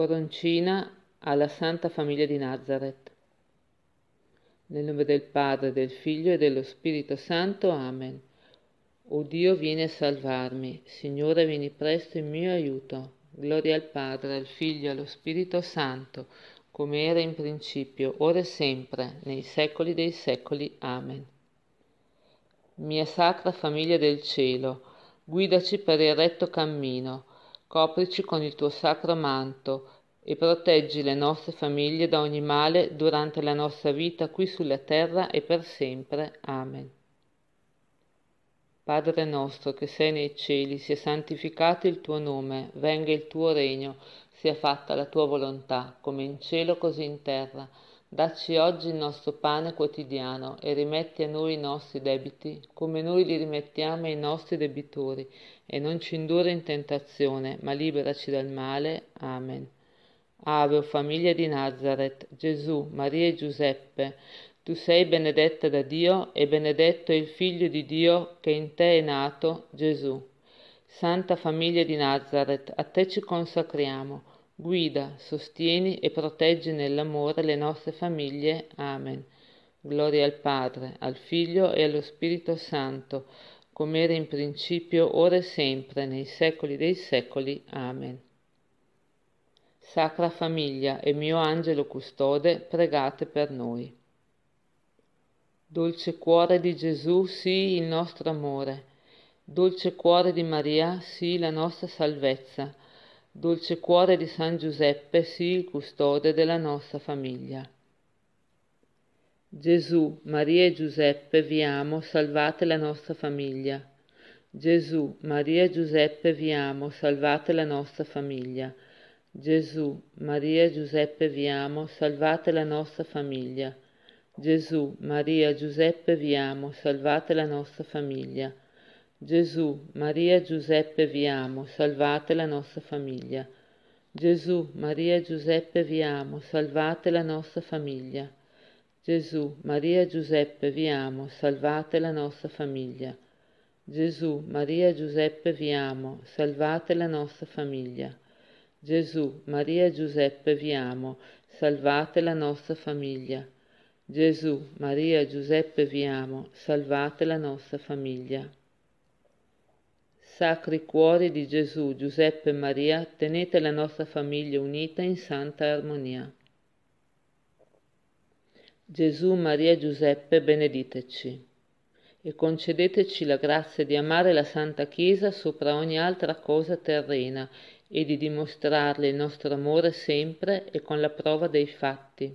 Coroncina alla Santa Famiglia di Nazareth. Nel nome del Padre, del Figlio e dello Spirito Santo. Amen. O Dio vieni a salvarmi, Signore vieni presto in mio aiuto. Gloria al Padre, al Figlio e allo Spirito Santo, come era in principio, ora e sempre, nei secoli dei secoli. Amen. Mia Sacra Famiglia del Cielo, guidaci per il retto cammino coprici con il tuo sacro manto e proteggi le nostre famiglie da ogni male durante la nostra vita qui sulla terra e per sempre. Amen. Padre nostro che sei nei cieli, sia santificato il tuo nome, venga il tuo regno, sia fatta la tua volontà, come in cielo così in terra. Dacci oggi il nostro pane quotidiano e rimetti a noi i nostri debiti, come noi li rimettiamo ai nostri debitori, e non ci indurre in tentazione, ma liberaci dal male. Amen. Ave, o famiglia di Nazareth, Gesù, Maria e Giuseppe, tu sei benedetta da Dio e benedetto è il Figlio di Dio che in te è nato, Gesù. Santa Famiglia di Nazareth, a te ci consacriamo Guida, sostieni e proteggi nell'amore le nostre famiglie. Amen. Gloria al Padre, al Figlio e allo Spirito Santo, come era in principio, ora e sempre, nei secoli dei secoli. Amen. Sacra Famiglia e mio angelo custode, pregate per noi. Dolce cuore di Gesù, sii il nostro amore. Dolce cuore di Maria, sii la nostra salvezza dolce cuore di San Giuseppe, sii il custode della nostra famiglia. Gesù, Maria e Giuseppe, vi amo, salvate la nostra famiglia. Gesù, Maria e Giuseppe, vi amo, salvate la nostra famiglia. Gesù, Maria e Giuseppe, vi amo, salvate la nostra famiglia. Gesù, Maria, Giuseppe, vi amo, salvate la nostra famiglia. Gesù, Maria Giuseppe vi amo, salvate la nostra famiglia. Gesù, Maria Giuseppe vi amo, salvate la nostra famiglia. Gesù, Maria Giuseppe vi amo, salvate la nostra famiglia. Gesù, Maria Giuseppe vi amo, salvate la nostra famiglia. Gesù, Maria Giuseppe vi amo, salvate la nostra famiglia. Gesù, Maria Giuseppe vi amo, salvate la nostra famiglia. Sacri Cuori di Gesù, Giuseppe e Maria, tenete la nostra famiglia unita in santa armonia. Gesù, Maria e Giuseppe, benediteci e concedeteci la grazia di amare la Santa Chiesa sopra ogni altra cosa terrena e di dimostrarle il nostro amore sempre e con la prova dei fatti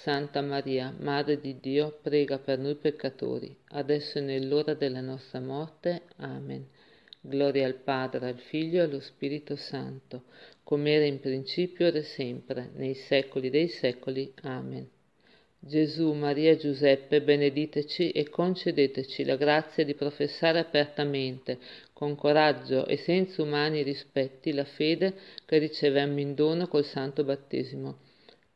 Santa Maria, Madre di Dio, prega per noi peccatori, adesso e nell'ora della nostra morte. Amen. Gloria al Padre, al Figlio e allo Spirito Santo, come era in principio ed è sempre, nei secoli dei secoli. Amen. Gesù, Maria e Giuseppe, benediteci e concedeteci la grazia di professare apertamente, con coraggio e senza umani rispetti, la fede che ricevemmo in dono col santo battesimo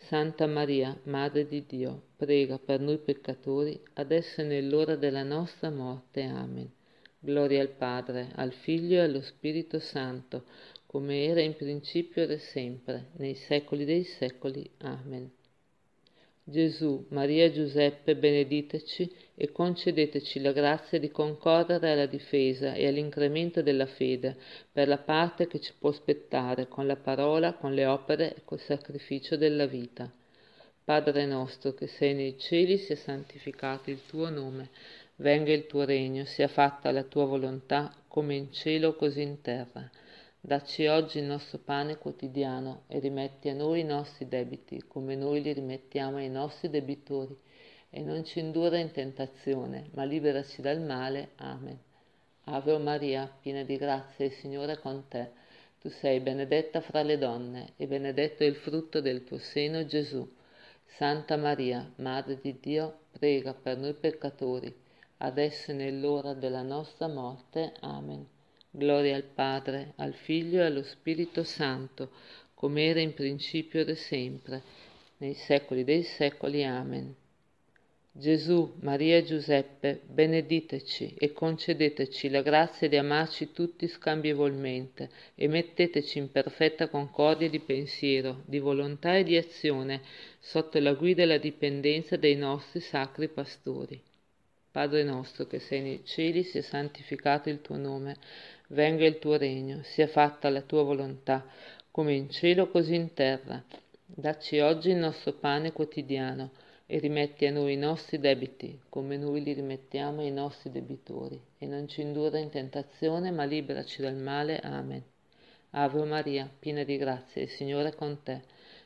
Santa Maria, Madre di Dio, prega per noi peccatori, adesso e nell'ora della nostra morte. Amen. Gloria al Padre, al Figlio e allo Spirito Santo, come era in principio e sempre, nei secoli dei secoli. Amen. Gesù, Maria e Giuseppe, benediteci e concedeteci la grazia di concorrere alla difesa e all'incremento della fede per la parte che ci può spettare con la parola, con le opere e col sacrificio della vita. Padre nostro che sei nei cieli, sia santificato il tuo nome, venga il tuo regno, sia fatta la tua volontà come in cielo così in terra. Dacci oggi il nostro pane quotidiano e rimetti a noi i nostri debiti, come noi li rimettiamo ai nostri debitori, e non ci indurre in tentazione, ma liberaci dal male. Amen. Ave Maria, piena di grazia, il Signore è con te. Tu sei benedetta fra le donne, e benedetto è il frutto del tuo seno, Gesù. Santa Maria, Madre di Dio, prega per noi peccatori, adesso e nell'ora della nostra morte. Amen. Gloria al Padre, al Figlio e allo Spirito Santo, come era in principio ed è sempre, nei secoli dei secoli. Amen. Gesù, Maria e Giuseppe, benediteci e concedeteci la grazia di amarci tutti scambievolmente e metteteci in perfetta concordia di pensiero, di volontà e di azione, sotto la guida e la dipendenza dei nostri sacri pastori. Padre nostro che sei nei cieli, sia santificato il tuo nome venga il tuo regno, sia fatta la tua volontà, come in cielo così in terra. Dacci oggi il nostro pane quotidiano e rimetti a noi i nostri debiti, come noi li rimettiamo ai nostri debitori, e non ci indurre in tentazione, ma liberaci dal male. Amen. Ave Maria, piena di grazia, il Signore è con te.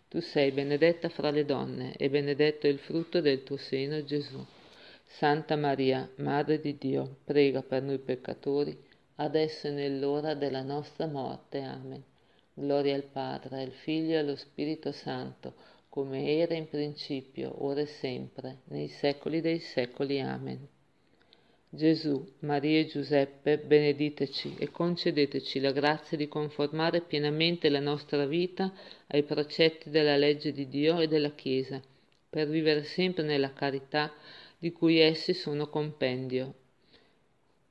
Tu sei benedetta fra le donne, e benedetto è il frutto del tuo seno, Gesù. Santa Maria, Madre di Dio, prega per noi peccatori, adesso e nell'ora della nostra morte. Amen. Gloria al Padre, al Figlio e allo Spirito Santo, come era in principio, ora e sempre, nei secoli dei secoli. Amen. Gesù, Maria e Giuseppe, benediteci e concedeteci la grazia di conformare pienamente la nostra vita ai precetti della legge di Dio e della Chiesa, per vivere sempre nella carità di cui essi sono compendio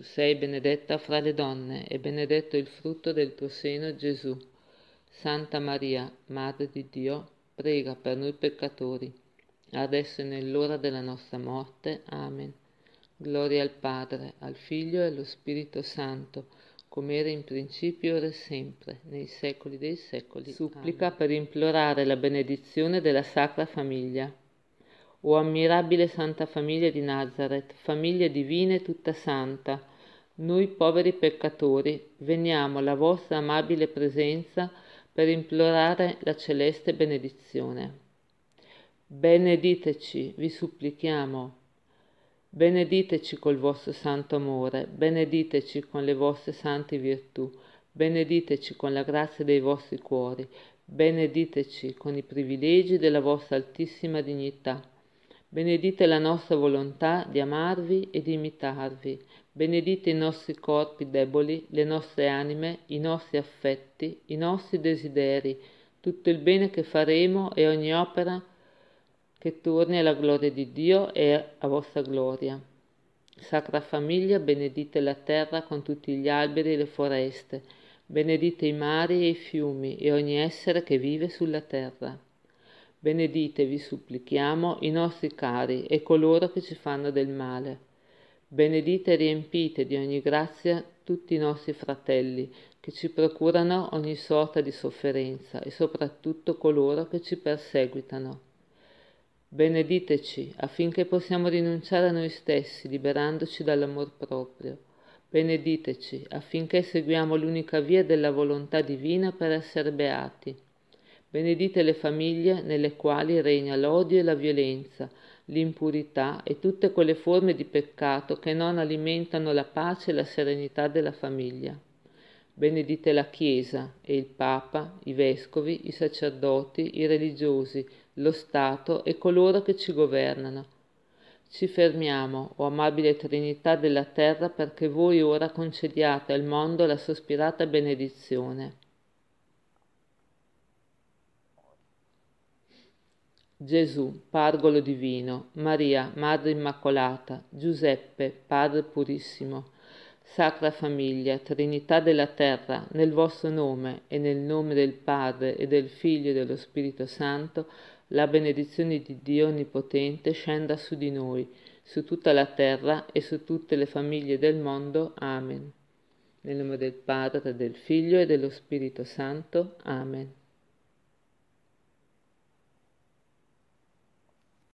Tu sei benedetta fra le donne e benedetto il frutto del tuo seno Gesù. Santa Maria, Madre di Dio, prega per noi peccatori, adesso e nell'ora della nostra morte. Amen. Gloria al Padre, al Figlio e allo Spirito Santo, come era in principio, ora e sempre, nei secoli dei secoli. Supplica Amen. per implorare la benedizione della Sacra Famiglia. O ammirabile Santa Famiglia di Nazareth, famiglia divina e tutta santa, noi poveri peccatori veniamo alla vostra amabile presenza per implorare la celeste benedizione. Benediteci, vi supplichiamo. Benediteci col vostro santo amore, benediteci con le vostre sante virtù, benediteci con la grazia dei vostri cuori, benediteci con i privilegi della vostra altissima dignità Benedite la nostra volontà di amarvi e di imitarvi. Benedite i nostri corpi deboli, le nostre anime, i nostri affetti, i nostri desideri, tutto il bene che faremo e ogni opera che torni alla gloria di Dio e a vostra gloria. Sacra famiglia, benedite la terra con tutti gli alberi e le foreste, benedite i mari e i fiumi e ogni essere che vive sulla terra. Benedite, vi supplichiamo, i nostri cari e coloro che ci fanno del male. Benedite e riempite di ogni grazia tutti i nostri fratelli, che ci procurano ogni sorta di sofferenza e soprattutto coloro che ci perseguitano. Benediteci affinché possiamo rinunciare a noi stessi, liberandoci dall'amor proprio. Benediteci affinché seguiamo l'unica via della volontà divina per essere beati. Benedite le famiglie nelle quali regna l'odio e la violenza, l'impurità e tutte quelle forme di peccato che non alimentano la pace e la serenità della famiglia. Benedite la Chiesa e il Papa, i vescovi, i sacerdoti, i religiosi, lo Stato e coloro che ci governano. Ci fermiamo, o amabile Trinità della terra, perché voi ora concediate al mondo la sospirata benedizione. Gesù, pargolo divino, Maria, Madre Immacolata, Giuseppe, Padre Purissimo, Sacra Famiglia, Trinità della Terra, nel vostro nome e nel nome del Padre e del Figlio e dello Spirito Santo, la benedizione di Dio Onnipotente scenda su di noi, su tutta la terra e su tutte le famiglie del mondo. Amen. Nel nome del Padre, del Figlio e dello Spirito Santo. Amen.